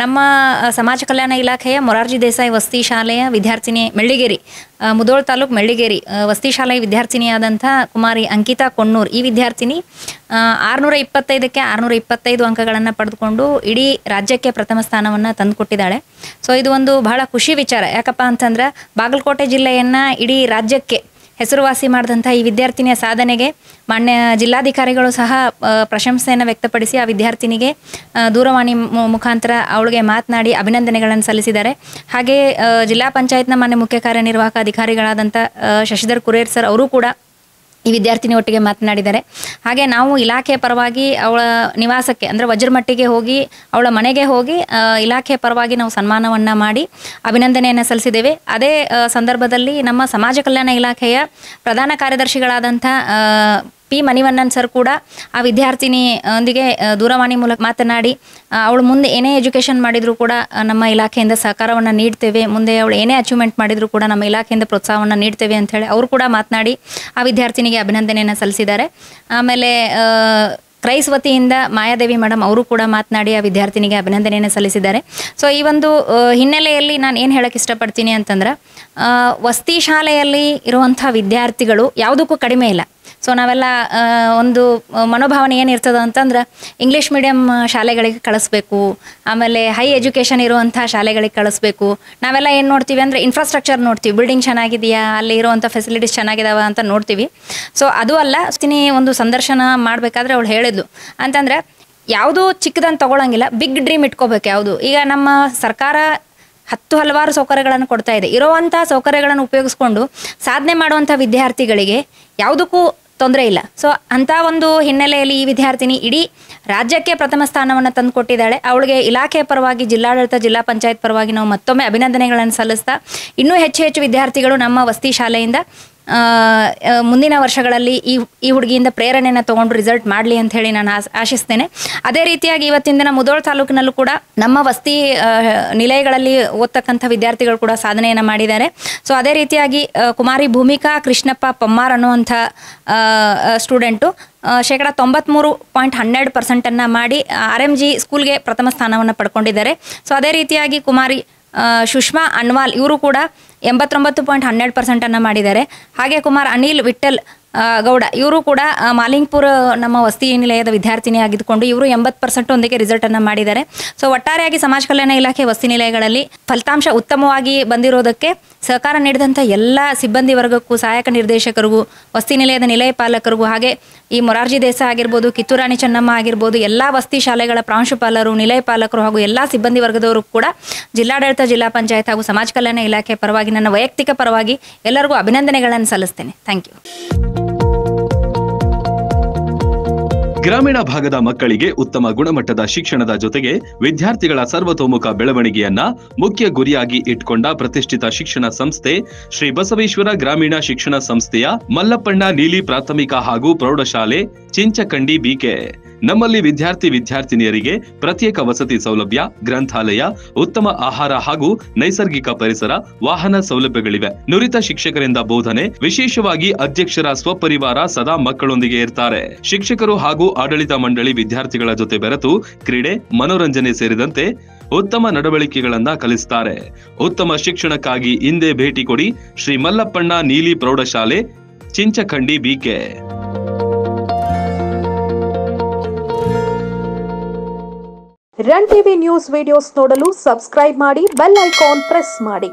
ನಮ್ಮ ಸಮಾಜ ಕಲ್ಯಾಣ ಇಲಾಖೆಯ ಮೊರಾರ್ಜಿ ದೇಸಾಯಿ ವಸತಿ ಶಾಲೆಯ ವಿದ್ಯಾರ್ಥಿನಿ ಮೆಳ್ಳಿಗೇರಿ ಮುದೋಳ್ ತಾಲೂಕ್ ಮೆಳ್ಳಿಗೇರಿ ವಸತಿ ಶಾಲೆಯ ವಿದ್ಯಾರ್ಥಿನಿಯಾದಂಥ ಕುಮಾರಿ ಅಂಕಿತಾ ಕೊಣ್ಣೂರ್ ಈ ವಿದ್ಯಾರ್ಥಿನಿ ಆರುನೂರ ಇಪ್ಪತ್ತೈದಕ್ಕೆ ಆರುನೂರ ಇಪ್ಪತ್ತೈದು ಅಂಕಗಳನ್ನು ಪಡೆದುಕೊಂಡು ಇಡೀ ರಾಜ್ಯಕ್ಕೆ ಪ್ರಥಮ ಸ್ಥಾನವನ್ನು ತಂದುಕೊಟ್ಟಿದ್ದಾಳೆ ಸೊ ಇದು ಒಂದು ಬಹಳ ಖುಷಿ ವಿಚಾರ ಯಾಕಪ್ಪ ಅಂತಂದ್ರೆ ಬಾಗಲಕೋಟೆ ಜಿಲ್ಲೆಯನ್ನು ಇಡೀ ರಾಜ್ಯಕ್ಕೆ ಹೆಸರುವಾಸಿ ಮಾಡಿದಂಥ ಈ ವಿದ್ಯಾರ್ಥಿನಿಯ ಸಾಧನೆಗೆ ಮಾನ್ಯ ಜಿಲ್ಲಾಧಿಕಾರಿಗಳು ಸಹ ಪ್ರಶಂಸೆಯನ್ನು ವ್ಯಕ್ತಪಡಿಸಿ ಆ ವಿದ್ಯಾರ್ಥಿನಿಗೆ ದೂರವಾಣಿ ಮುಖಾಂತರ ಅವಳಿಗೆ ಮಾತನಾಡಿ ಅಭಿನಂದನೆಗಳನ್ನು ಸಲ್ಲಿಸಿದ್ದಾರೆ ಹಾಗೆ ಜಿಲ್ಲಾ ಪಂಚಾಯತ್ನ ಮಾನ್ಯ ಮುಖ್ಯ ಕಾರ್ಯನಿರ್ವಾಹಕ ಅಧಿಕಾರಿಗಳಾದಂಥ ಶಶಿಧರ್ ಕುರೇರ್ ಸರ್ ಅವರು ಕೂಡ ಈ ವಿದ್ಯಾರ್ಥಿನಿ ಒಟ್ಟಿಗೆ ಮಾತನಾಡಿದ್ದಾರೆ ಹಾಗೆ ನಾವು ಇಲಾಖೆ ಪರವಾಗಿ ಅವಳ ನಿವಾಸಕ್ಕೆ ಅಂದರೆ ವಜ್ರಮಟ್ಟಿಗೆ ಹೋಗಿ ಅವಳ ಮನೆಗೆ ಹೋಗಿ ಇಲಾಖೆ ಪರವಾಗಿ ನಾವು ಸನ್ಮಾನವನ್ನು ಮಾಡಿ ಅಭಿನಂದನೆಯನ್ನು ಸಲ್ಲಿಸಿದ್ದೇವೆ ಅದೇ ಸಂದರ್ಭದಲ್ಲಿ ನಮ್ಮ ಸಮಾಜ ಕಲ್ಯಾಣ ಇಲಾಖೆಯ ಪ್ರಧಾನ ಕಾರ್ಯದರ್ಶಿಗಳಾದಂಥ ಪಿ ಮಣಿವಣ್ಣನ್ ಸರ್ ಕೂಡ ಆ ವಿದ್ಯಾರ್ಥಿನಿ ಒಂದಿಗೆ ದೂರವಾಣಿ ಮೂಲಕ ಮಾತನಾಡಿ ಅವಳು ಮುಂದೆ ಏನೇ ಎಜುಕೇಷನ್ ಮಾಡಿದ್ರು ಕೂಡ ನಮ್ಮ ಇಲಾಖೆಯಿಂದ ಸಹಕಾರವನ್ನು ನೀಡ್ತೇವೆ ಮುಂದೆ ಅವಳು ಏನೇ ಅಚೀವ್ಮೆಂಟ್ ಮಾಡಿದರೂ ಕೂಡ ನಮ್ಮ ಇಲಾಖೆಯಿಂದ ಪ್ರೋತ್ಸಾಹವನ್ನು ನೀಡ್ತೇವೆ ಅಂತ ಹೇಳಿ ಅವರು ಕೂಡ ಮಾತನಾಡಿ ಆ ವಿದ್ಯಾರ್ಥಿನಿಗೆ ಅಭಿನಂದನೆಯನ್ನು ಸಲ್ಲಿಸಿದ್ದಾರೆ ಆಮೇಲೆ ಕ್ರೈಸ್ ವತಿಯಿಂದ ಮಾಯಾದೇವಿ ಮೇಡಮ್ ಅವರು ಕೂಡ ಮಾತನಾಡಿ ಆ ವಿದ್ಯಾರ್ಥಿನಿಗೆ ಅಭಿನಂದನೆಯನ್ನು ಸಲ್ಲಿಸಿದ್ದಾರೆ ಸೊ ಈ ಒಂದು ಹಿನ್ನೆಲೆಯಲ್ಲಿ ನಾನು ಏನು ಹೇಳಕ್ಕೆ ಇಷ್ಟಪಡ್ತೀನಿ ಅಂತಂದ್ರೆ ವಸತಿ ಶಾಲೆಯಲ್ಲಿ ಇರುವಂಥ ವಿದ್ಯಾರ್ಥಿಗಳು ಯಾವುದಕ್ಕೂ ಕಡಿಮೆ ಇಲ್ಲ ಸೊ ನಾವೆಲ್ಲ ಒಂದು ಮನೋಭಾವನೆ ಏನಿರ್ತದೆ ಅಂತಂದ್ರೆ ಇಂಗ್ಲೀಷ್ ಮೀಡಿಯಮ್ ಶಾಲೆಗಳಿಗೆ ಕಳಿಸ್ಬೇಕು ಆಮೇಲೆ ಹೈ ಎಜುಕೇಷನ್ ಇರುವಂಥ ಶಾಲೆಗಳಿಗೆ ಕಳಿಸ್ಬೇಕು ನಾವೆಲ್ಲ ಏನು ನೋಡ್ತೀವಿ ಅಂದರೆ ಇನ್ಫ್ರಾಸ್ಟ್ರಕ್ಚರ್ ನೋಡ್ತೀವಿ ಬಿಲ್ಡಿಂಗ್ ಚೆನ್ನಾಗಿದೆಯಾ ಅಲ್ಲಿ ಇರುವಂಥ ಫೆಸಿಲಿಟೀಸ್ ಚೆನ್ನಾಗಿದಾವ ಅಂತ ನೋಡ್ತೀವಿ ಸೊ ಅದು ಅಲ್ಲ ತಿನಿ ಒಂದು ಸಂದರ್ಶನ ಮಾಡಬೇಕಾದ್ರೆ ಅವಳು ಹೇಳಿದ್ಲು ಅಂತಂದರೆ ಯಾವುದು ಚಿಕ್ಕದನ್ನು ತೊಗೊಳಂಗಿಲ್ಲ ಬಿಗ್ ಡ್ರೀಮ್ ಇಟ್ಕೋಬೇಕು ಯಾವುದು ಈಗ ನಮ್ಮ ಸರ್ಕಾರ ಹತ್ತು ಹಲವಾರು ಸೌಕರ್ಯಗಳನ್ನು ಕೊಡ್ತಾ ಇದೆ ಇರುವಂಥ ಸೌಕರ್ಯಗಳನ್ನು ಉಪಯೋಗಿಸ್ಕೊಂಡು ಸಾಧನೆ ಮಾಡುವಂಥ ವಿದ್ಯಾರ್ಥಿಗಳಿಗೆ ಯಾವುದಕ್ಕೂ ತೊಂದರೆ ಇಲ್ಲ ಸೊ ಅಂತ ಒಂದು ಹಿನ್ನೆಲೆಯಲ್ಲಿ ಈ ವಿದ್ಯಾರ್ಥಿನಿ ಇಡೀ ರಾಜ್ಯಕ್ಕೆ ಪ್ರಥಮ ಸ್ಥಾನವನ್ನು ತಂದು ಕೊಟ್ಟಿದ್ದಾಳೆ ಅವಳಿಗೆ ಇಲಾಖೆ ಪರವಾಗಿ ಜಿಲ್ಲಾಡಳಿತ ಜಿಲ್ಲಾ ಪಂಚಾಯತ್ ಪರವಾಗಿ ನಾವು ಮತ್ತೊಮ್ಮೆ ಅಭಿನಂದನೆಗಳನ್ನು ಸಲ್ಲಿಸ್ತಾ ಇನ್ನೂ ಹೆಚ್ಚು ಹೆಚ್ಚು ವಿದ್ಯಾರ್ಥಿಗಳು ನಮ್ಮ ವಸತಿ ಶಾಲೆಯಿಂದ ಮುಂದಿನ ವರ್ಷಗಳಲ್ಲಿ ಈ ಈ ಹುಡುಗಿಯಿಂದ ಪ್ರೇರಣೆಯನ್ನು ತಗೊಂಡು ರಿಸಲ್ಟ್ ಮಾಡಲಿ ಅಂತ ಹೇಳಿ ನಾನು ಆಶಿಸ್ತೇನೆ ಅದೇ ರೀತಿಯಾಗಿ ಇವತ್ತಿನ ದಿನ ಮುದೋಳ್ ತಾಲೂಕಿನಲ್ಲೂ ಕೂಡ ನಮ್ಮ ವಸ್ತಿ ನಿಲಯಗಳಲ್ಲಿ ಓದ್ತಕ್ಕಂಥ ವಿದ್ಯಾರ್ಥಿಗಳು ಕೂಡ ಸಾಧನೆಯನ್ನು ಮಾಡಿದ್ದಾರೆ ಸೊ ಅದೇ ರೀತಿಯಾಗಿ ಕುಮಾರಿ ಭೂಮಿಕಾ ಕೃಷ್ಣಪ್ಪ ಪಮ್ಮಾರ್ ಅನ್ನುವಂಥ ಸ್ಟೂಡೆಂಟು ಶೇಕಡ ತೊಂಬತ್ಮೂರು ಪಾಯಿಂಟ್ ಹನ್ನೆರಡು ಪರ್ಸೆಂಟನ್ನು ಮಾಡಿ ಆರ್ ಎಮ್ ಜಿ ಸ್ಕೂಲ್ಗೆ ಪ್ರಥಮ ಸ್ಥಾನವನ್ನು ಪಡ್ಕೊಂಡಿದ್ದಾರೆ ಸೊ ಅದೇ ರೀತಿಯಾಗಿ ಕುಮಾರಿ ಸುಷ್ಮಾ ಅನ್ವಾಲ್ ಇವರು ಕೂಡ ಎಂಬತ್ತೊಂಬತ್ತು ಪಾಯಿಂಟ್ ಹನ್ನೆರಡು ಪರ್ಸೆಂಟನ್ನು ಮಾಡಿದ್ದಾರೆ ಹಾಗೆ ಕುಮಾರ್ ಅನಿಲ್ ವಿಠಲ್ ಗೌಡ ಇವರು ಕೂಡ ಮಾಲಿಂಗ್ಪುರ ನಮ್ಮ ವಸತಿ ನಿಲಯದ ವಿದ್ಯಾರ್ಥಿನಿ ಆಗಿದ್ದುಕೊಂಡು ಇವರು ಎಂಬತ್ತು ಪರ್ಸೆಂಟ್ ಒಂದಿಗೆ ರಿಸಲ್ಟನ್ನು ಮಾಡಿದ್ದಾರೆ ಸೊ ಒಟ್ಟಾರೆಯಾಗಿ ಸಮಾಜ ಕಲ್ಯಾಣ ಇಲಾಖೆ ವಸತಿ ನಿಲಯಗಳಲ್ಲಿ ಫಲಿತಾಂಶ ಉತ್ತಮವಾಗಿ ಬಂದಿರೋದಕ್ಕೆ ಸಹಕಾರ ನೀಡಿದಂಥ ಎಲ್ಲ ಸಿಬ್ಬಂದಿ ವರ್ಗಕ್ಕೂ ಸಹಾಯಕ ನಿರ್ದೇಶಕರಿಗೂ ವಸತಿ ನಿಲಯದ ನಿಲಯ ಪಾಲಕರಿಗೂ ಹಾಗೆ ಈ ಮೊರಾರ್ಜಿ ದೇಸ ಆಗಿರ್ಬೋದು ಕಿತ್ತೂರಾಣಿ ಚೆನ್ನಮ್ಮ ಆಗಿರ್ಬೋದು ಎಲ್ಲ ವಸತಿ ಶಾಲೆಗಳ ಪ್ರಾಂಶುಪಾಲರು ನಿಲಯ ಪಾಲಕರು ಹಾಗೂ ಎಲ್ಲ ಸಿಬ್ಬಂದಿ ವರ್ಗದವರು ಕೂಡ ಜಿಲ್ಲಾಡಳಿತ ಜಿಲ್ಲಾ ಪಂಚಾಯತ್ ಹಾಗೂ ಸಮಾಜ ಕಲ್ಯಾಣ ಇಲಾಖೆ ಪರವಾಗಿ ನನ್ನ ವೈಯಕ್ತಿಕ ಪರವಾಗಿ ಎಲ್ಲರಿಗೂ ಅಭಿನಂದನೆಗಳನ್ನು ಸಲ್ಲಿಸ್ತೇನೆ ಥ್ಯಾಂಕ್ ಯು ಗ್ರಾಮೀಣ ಭಾಗದ ಮಕ್ಕಳಿಗೆ ಉತ್ತಮ ಗುಣಮಟ್ಟದ ಶಿಕ್ಷಣದ ಜೊತೆಗೆ ವಿದ್ಯಾರ್ಥಿಗಳ ಸರ್ವತೋಮುಖ ಬೆಳವಣಿಗೆಯನ್ನ ಮುಖ್ಯ ಗುರಿಯಾಗಿ ಇಟ್ಕೊಂಡ ಪ್ರತಿಷ್ಠಿತ ಶಿಕ್ಷಣ ಸಂಸ್ಥೆ ಶ್ರೀ ಬಸವೇಶ್ವರ ಗ್ರಾಮೀಣ ಶಿಕ್ಷಣ ಸಂಸ್ಥೆಯ ಮಲ್ಲಪ್ಪಣ್ಣ ನೀಲಿ ಪ್ರಾಥಮಿಕ ಹಾಗೂ ಪ್ರೌಢಶಾಲೆ ಚಿಂಚಕಂಡಿ ಬಿಕೆ ನಮ್ಮಲ್ಲಿ ವಿದ್ಯಾರ್ಥಿ ವಿದ್ಯಾರ್ಥಿನಿಯರಿಗೆ ಪ್ರತ್ಯೇಕ ವಸತಿ ಸೌಲಭ್ಯ ಗ್ರಂಥಾಲಯ ಉತ್ತಮ ಆಹಾರ ಹಾಗೂ ನೈಸರ್ಗಿಕ ಪರಿಸರ ವಾಹನ ಸೌಲಭ್ಯಗಳಿವೆ ನುರಿತ ಶಿಕ್ಷಕರಿಂದ ಬೋಧನೆ ವಿಶೇಷವಾಗಿ ಅಧ್ಯಕ್ಷರ ಸ್ವಪರಿವಾರ ಸದಾ ಮಕ್ಕಳೊಂದಿಗೆ ಇರ್ತಾರೆ ಶಿಕ್ಷಕರು ಹಾಗೂ ಆಡಳಿತ ಮಂಡಳಿ ವಿದ್ಯಾರ್ಥಿಗಳ ಜೊತೆ ಬೆರೆತು ಕ್ರೀಡೆ ಮನೋರಂಜನೆ ಸೇರಿದಂತೆ ಉತ್ತಮ ನಡವಳಿಕೆಗಳನ್ನ ಕಲಿಸ್ತಾರೆ ಉತ್ತಮ ಶಿಕ್ಷಣಕ್ಕಾಗಿ ಹಿಂದೆ ಭೇಟಿ ಕೊಡಿ ಶ್ರೀ ಮಲ್ಲಪ್ಪಣ್ಣ ನೀಲಿ ಪ್ರೌಢಶಾಲೆ Chinchakhandi BK sun TV news videos ನೋಡಲು ಸಬ್ಸ್ಕ್ರೈಬ್ ಮಾಡಿ ಬೆಲ್ ಐಕಾನ್ ಪ್ರೆಸ್ ಮಾಡಿ